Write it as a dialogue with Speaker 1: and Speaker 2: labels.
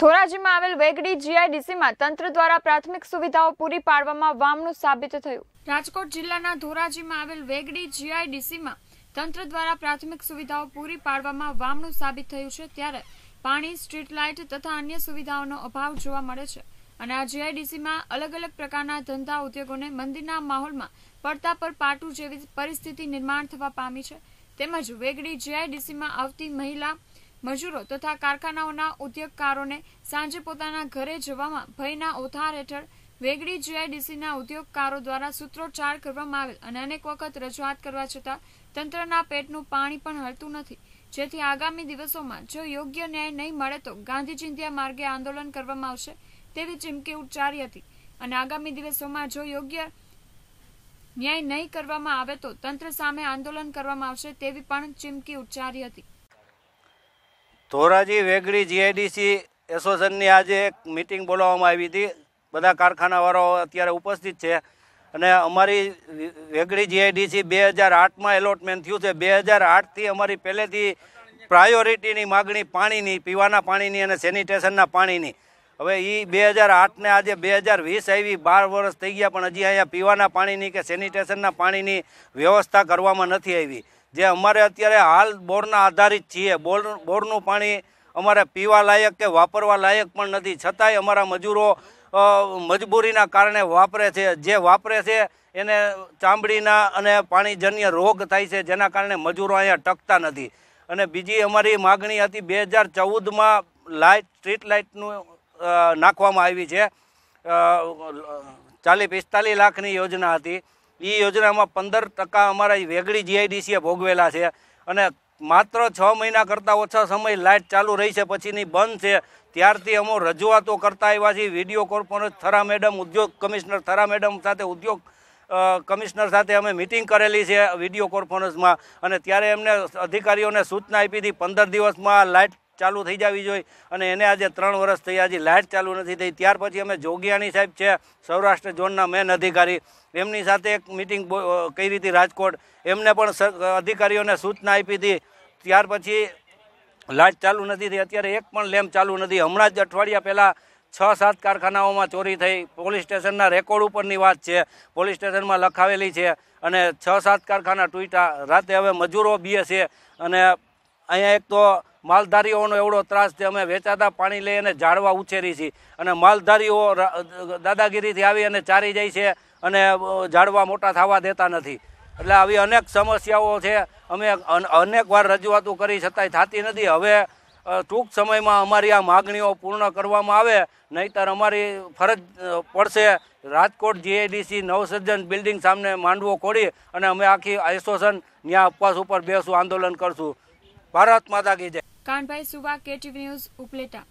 Speaker 1: ધોરાજીમાં આવેલ વેગડી જીઆઈડીસીમાં તંત્ર દ્વારા પ્રાથમિક સુવિધાઓ પૂરી પાડવામાં વામનું સાબિત થયું રાજકોટ જિલ્લાના ધોરાજીમાં આવેલ વેગડી જીઆઈડીસીમાં તંત્ર દ્વારા પ્રાથમિક સુવિધાઓ પૂરી પાડવામાં વામણું સાબિત થયું છે ત્યારે પાણી સ્ટ્રીટ લાઇટ તથા અન્ય સુવિધાઓનો અભાવ જોવા મળે છે અને આ જીઆઈડીસીમાં અલગ અલગ પ્રકારના ધંધા ઉદ્યોગોને મંદિરના માહોલમાં પડતા પર પાટું જેવી પરિસ્થિતિ નિર્માણ થવા પામી છે તેમજ વેગડી જીઆઈડીસીમાં આવતી મહિલા મજૂરો તથા કારખાનાઓના ઉદ્યોગકારોને સાંજે પોતાના ઘરે જવામાં ભયના ઓથાર હેઠળ વેગડી જીઆઈડીસીના ઉદ્યોગકારો દ્વારા સૂત્રોચ્ચાર કરવામાં આવેલ અને અનેક વખત રજૂઆત કરવા છતાં તંત્રના પેટનું પાણી પણ હળતું નથી જેથી આગામી દિવસોમાં જો યોગ્ય ન્યાય નહીં મળે તો ગાંધી ચિંધ્યા માર્ગે આંદોલન કરવામાં આવશે તેવી ચીમકી ઉચ્ચારી હતી અને આગામી દિવસોમાં જો યોગ્ય ન્યાય નહીં કરવામાં આવે તો તંત્ર સામે આંદોલન કરવામાં આવશે તેવી પણ ચીમકી ઉચ્ચારી હતી
Speaker 2: ધોરાજી વેગડી જીઆઈડીસી એસોસિએશનની આજે એક મિટિંગ બોલાવવામાં આવી હતી બધા કારખાનાવાળાઓ અત્યારે ઉપસ્થિત છે અને અમારી વેગડી જીઆઈડીસી બે હજાર આઠમાં એલોટમેન્ટ થયું છે બે હજાર આઠથી અમારી પહેલેથી પ્રાયોરિટીની માગણી પાણીની પીવાના પાણીની અને સેનિટેશનના પાણીની હવે એ બે હજાર આઠને આજે બે હજાર વીસ આવી બાર વર્ષ થઈ ગયા પણ હજી અહીંયા પીવાના પાણીની કે સેનિટેશનના પાણીની વ્યવસ્થા કરવામાં નથી આવી જે અમારે અત્યારે હાલ બોરના આધારિત છીએ બોર બોરનું પાણી અમારે પીવા લાયક કે વાપરવા લાયક પણ નથી છતાંય અમારા મજૂરો મજબૂરીના કારણે વાપરે છે જે વાપરે છે એને ચામડીના અને પાણીજન્ય રોગ થાય છે જેના કારણે મજૂરો અહીંયા ટકતા નથી અને બીજી અમારી માગણી હતી બે હજાર ચૌદમાં લાઇટ સ્ટ્રીટ લાઇટનું નાખવામાં આવી છે ચાલીસ પિસ્તાલીસ લાખની યોજના હતી એ યોજનામાં પંદર ટકા અમારા વેગડી જીઆઈડીસીએ ભોગવેલા છે અને માત્ર છ મહિના કરતાં ઓછા સમય લાઇટ ચાલુ રહી છે પછીની બંધ છે ત્યારથી અમો રજૂઆતો કરતા આવ્યા છીએ વિડીયો કોર્પોરેટ થરા મેડમ ઉદ્યોગ કમિશનર થરા મેડમ સાથે ઉદ્યોગ કમિશનર સાથે અમે મિટિંગ કરેલી છે વિડીયો કોન્ફરન્સમાં અને ત્યારે એમને અધિકારીઓને સૂચના આપી હતી પંદર દિવસમાં લાઇટ ચાલુ થઈ જવી જોઈએ અને એને આજે ત્રણ વર્ષ થઈ હજી લાઇટ ચાલુ નથી થઈ ત્યાર પછી અમે જોગિયાણી સાહેબ છે સૌરાષ્ટ્ર ઝોનના મેન અધિકારી એમની સાથે એક મિટિંગ કઈ રીતે રાજકોટ એમને પણ અધિકારીઓને સૂચના આપી હતી ત્યાર પછી લાઇટ ચાલુ નથી થઈ અત્યારે એક પણ લેમ્પ ચાલુ નથી હમણાં જ અઠવાડિયા પહેલાં છ સાત કારખાનાઓમાં ચોરી થઈ પોલીસ સ્ટેશનના રેકોર્ડ ઉપરની વાત છે પોલીસ સ્ટેશનમાં લખાવેલી છે અને છ સાત કારખાના ટૂટા રાતે હવે મજૂરો બીએ છે અને અહીંયા એક તો માલધારીઓનો એવડો ત્રાસ છે અમે વેચાતા પાણી લઈ અને ઝાડવા ઉછેરી છીએ અને માલધારીઓ દાદાગીરીથી આવી અને ચારી જાય છે અને ઝાડવા મોટા થવા દેતા નથી એટલે આવી અનેક સમસ્યાઓ છે અમે અનેક વાર રજૂઆતો કરી છતાંય થતી નથી હવે ટૂંક સમયમાં અમારી આ માગણીઓ પૂર્ણ કરવામાં આવે નહીતર અમારી ફરજ પડશે રાજકોટ જીઆઈડીસી નવસર્જન બિલ્ડિંગ સામે માંડવો ખોડી અને અમે આખી એસોસિએશન ત્યાં ઉપવાસ ઉપર બેસું આંદોલન કરશું ભારત માતા કી જય
Speaker 1: કાનભાઈ સુવા કેટીવી ન્યૂઝ ઉપલેટા